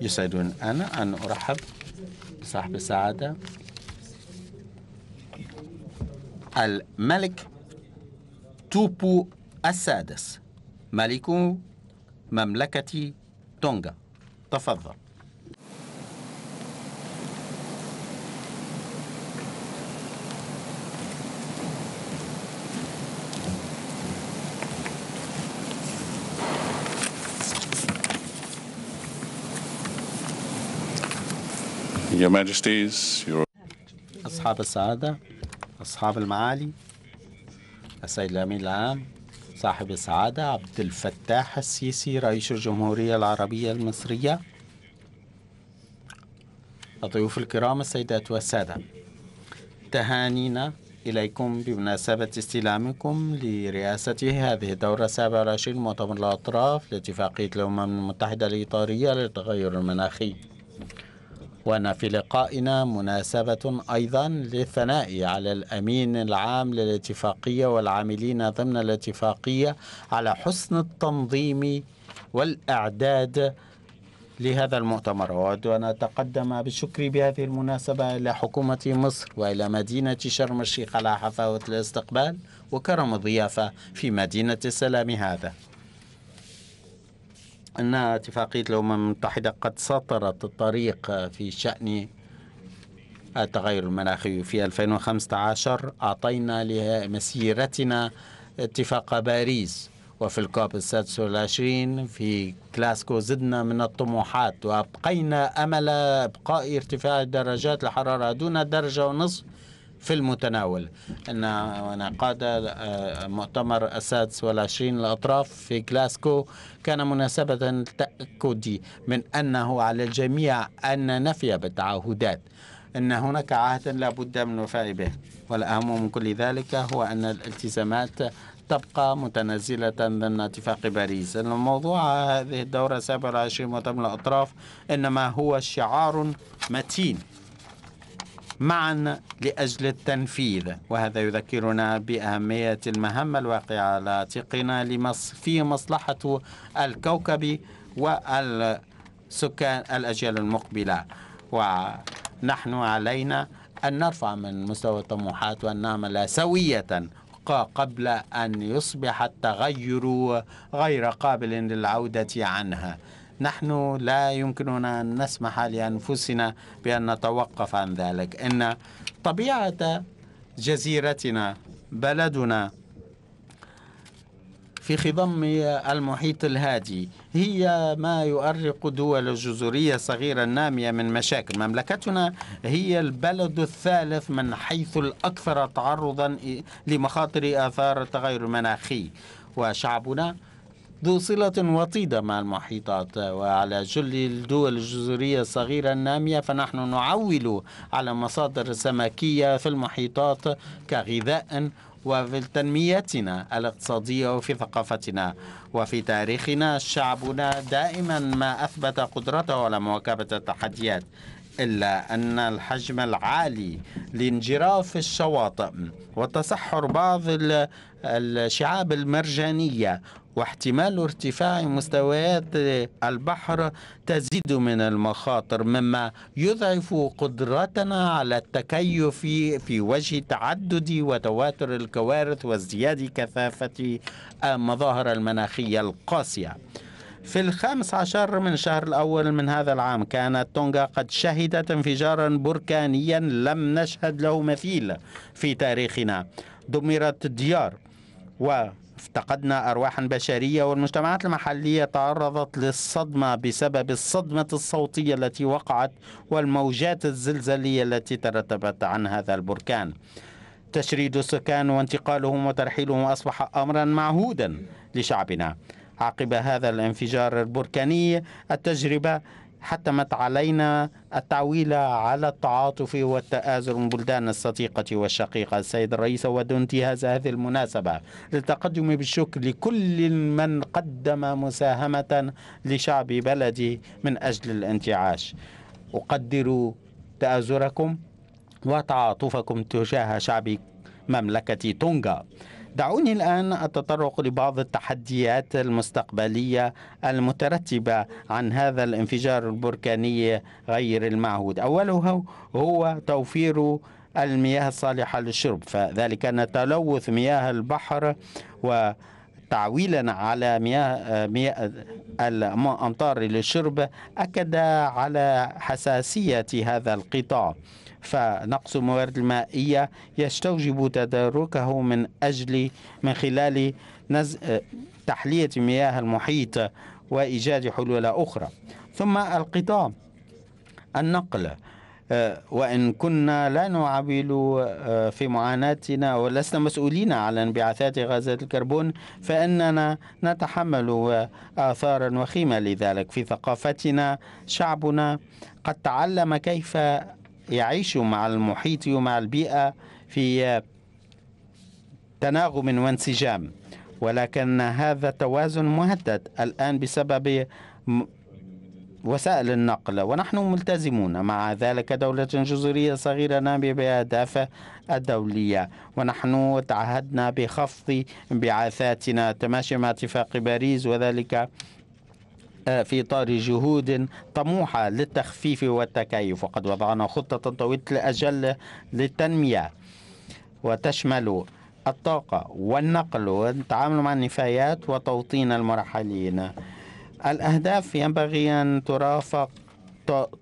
يسعدني أنا أن أرحب صاحب السعادة الملك توبو السادس ملك مملكة تونغا تفضل Your Majesties, your... أصحاب السعادة أصحاب المعالي السيد الأمين العام صاحب السعادة عبد الفتاح السيسي رئيس الجمهورية العربية المصرية الضيوف الكرام السيدات والسادة تهانينا إليكم بمناسبة استلامكم لرئاسة هذه الدورة السابعة مؤتمر الأطراف لاتفاقية الأمم المتحدة الإطارية للتغير المناخي وأن في لقائنا مناسبة أيضا للثناء على الأمين العام للاتفاقية والعاملين ضمن الاتفاقية على حسن التنظيم والإعداد لهذا المؤتمر وأود أن أتقدم بالشكر بهذه المناسبة إلى حكومة مصر وإلى مدينة شرم الشيخ على حفاوة الاستقبال وكرم الضيافة في مدينة السلام هذا أن اتفاقية الأمم المتحدة قد سطرت الطريق في شأن التغير المناخي في 2015 أعطينا لمسيرتنا اتفاق باريس وفي الكوب السادس والعشرين في كلاسكو زدنا من الطموحات وأبقينا أمل إبقاء ارتفاع درجات الحرارة دون درجة ونصف في المتناول أن انعقاد آه، مؤتمر السادس والعشرين الأطراف في كلاسكو كان مناسبة للتاكد من أنه على الجميع أن نفي بالتعهدات أن هناك عهد لا بد من الوفاء به والأهم من كل ذلك هو أن الالتزامات تبقى متنازلة ضمن اتفاق باريس الموضوع هذه الدورة 27 مؤتمر الأطراف إنما هو شعار متين معا لأجل التنفيذ وهذا يذكرنا بأهمية المهمة الواقعة على عاتقنا لمص في مصلحة الكوكب والسكان الأجيال المقبلة ونحن علينا أن نرفع من مستوى الطموحات وأن نعمل سوية قبل أن يصبح التغير غير قابل للعودة عنها نحن لا يمكننا أن نسمح لأنفسنا بأن نتوقف عن ذلك إن طبيعة جزيرتنا بلدنا في خضم المحيط الهادي هي ما يؤرق دول الجزرية صغيرة النامية من مشاكل مملكتنا هي البلد الثالث من حيث الأكثر تعرضا لمخاطر آثار التغير المناخي وشعبنا ذو صلة وطيدة مع المحيطات وعلى جل الدول الجزرية الصغيرة النامية فنحن نعول على مصادر سمكية في المحيطات كغذاء وفي تنميتنا الاقتصادية وفي ثقافتنا وفي تاريخنا شعبنا دائما ما أثبت قدرته على مواكبة التحديات إلا أن الحجم العالي لانجراف الشواطئ وتصحر بعض الشعاب المرجانية واحتمال ارتفاع مستويات البحر تزيد من المخاطر مما يضعف قدرتنا على التكيف في وجه تعدد وتواتر الكوارث وازدياد كثافة المظاهر المناخية القاسية في الخامس عشر من شهر الأول من هذا العام كانت تونغا قد شهدت انفجارا بركانيا لم نشهد له مثيل في تاريخنا دمرت ديار و افتقدنا أرواحا بشرية والمجتمعات المحلية تعرضت للصدمة بسبب الصدمة الصوتية التي وقعت والموجات الزلزالية التي ترتبت عن هذا البركان تشريد السكان وانتقالهم وترحيلهم أصبح أمرا معهودا لشعبنا عقب هذا الانفجار البركاني التجربة حتمت علينا التعويل على التعاطف والتآزر من بلدان الصديقة والشقيقة السيد الرئيس أود انتهاز هذه المناسبة للتقدم بالشكر لكل من قدم مساهمة لشعب بلدي من أجل الانتعاش أقدر تآزركم وتعاطفكم تجاه شعب مملكة تونغا دعوني الآن أتطرق لبعض التحديات المستقبلية المترتبة عن هذا الانفجار البركاني غير المعهود أولها هو توفير المياه الصالحة للشرب فذلك أن تلوث مياه البحر و تعويلا على مياه, مياه الامطار للشرب اكد على حساسيه هذا القطاع فنقص الموارد المائية يستوجب تداركه من أجل من خلال نز... آه، تحلية مياه المحيط وإيجاد حلول أخرى ثم القطاع النقل آه، وإن كنا لا نعبل آه، في معاناتنا ولسنا مسؤولين على انبعاثات غازات الكربون فإننا نتحمل آثارا وخيمة لذلك في ثقافتنا شعبنا قد تعلم كيف يعيشوا مع المحيط ومع البيئة في تناغم وانسجام ولكن هذا توازن مهدد الآن بسبب وسائل النقل ونحن ملتزمون مع ذلك دولة جزرية صغيرة نامية بأهدافها الدولية ونحن تعهدنا بخفض انبعاثاتنا تماشي مع اتفاق باريس وذلك في إطار جهود طموحة للتخفيف والتكيف وقد وضعنا خطة طويلة الأجل للتنمية وتشمل الطاقة والنقل والتعامل مع النفايات وتوطين المرحلين الأهداف ينبغي أن ترافق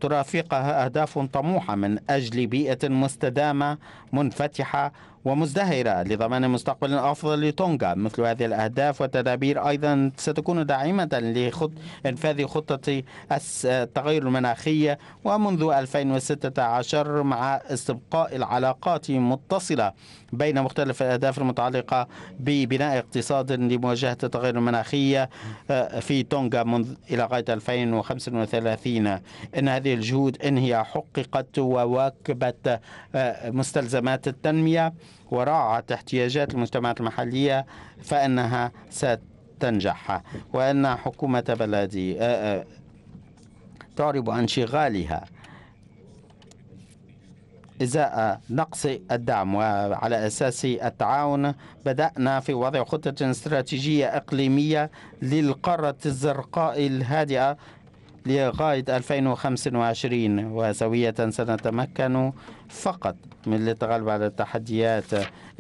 ترافقها أهداف طموحة من أجل بيئة مستدامة منفتحة ومزدهرة لضمان مستقبل أفضل لتونغا مثل هذه الأهداف والتدابير أيضا ستكون داعمة لإنفاذ خطة التغير المناخي ومنذ 2016 مع استبقاء العلاقات متصلة بين مختلف الأهداف المتعلقة ببناء اقتصاد لمواجهة التغير المناخي آه، في تونغا منذ إلى غاية 2035 إن هذه الجهود إن هي حققت وواكبت آه، مستلزمات التنمية وراعت احتياجات المجتمعات المحلية فإنها ستنجح وأن حكومة بلدي آه، آه، تعرب عن انشغالها إزاء نقص الدعم وعلى أساس التعاون بدأنا في وضع خطة استراتيجية إقليمية للقارة الزرقاء الهادئة لغاية 2025 وسوية سنتمكن فقط من للتغلب على التحديات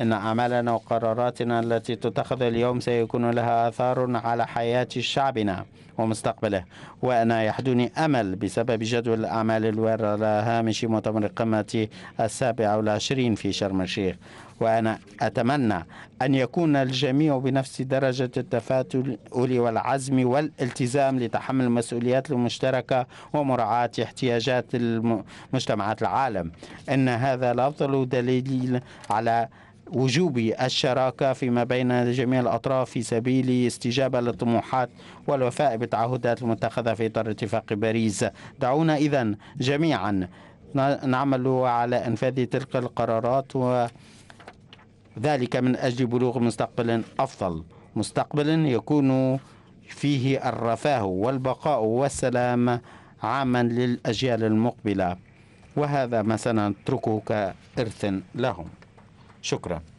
إن أعمالنا وقراراتنا التي تتخذ اليوم سيكون لها آثار على حياة شعبنا ومستقبله وأنا يحدني أمل بسبب جدول الأعمال الوارد على هامش مؤتمر القمة السابع والعشرين في شرم الشيخ وأنا أتمنى أن يكون الجميع بنفس درجة التفاؤل والعزم والالتزام لتحمل المسؤوليات المشتركة ومراعاة احتياجات مجتمعات العالم أن هذا الأفضل دليل على وجوب الشراكة فيما بين جميع الأطراف في سبيل استجابة للطموحات والوفاء بالتعهدات المتخذة في إطار اتفاق باريس دعونا إذا جميعا نعمل على إنفاذ تلك القرارات وذلك من أجل بلوغ مستقبل أفضل مستقبل يكون فيه الرفاه والبقاء والسلام عاما للأجيال المقبلة وهذا ما سنتركه كإرث لهم شكرا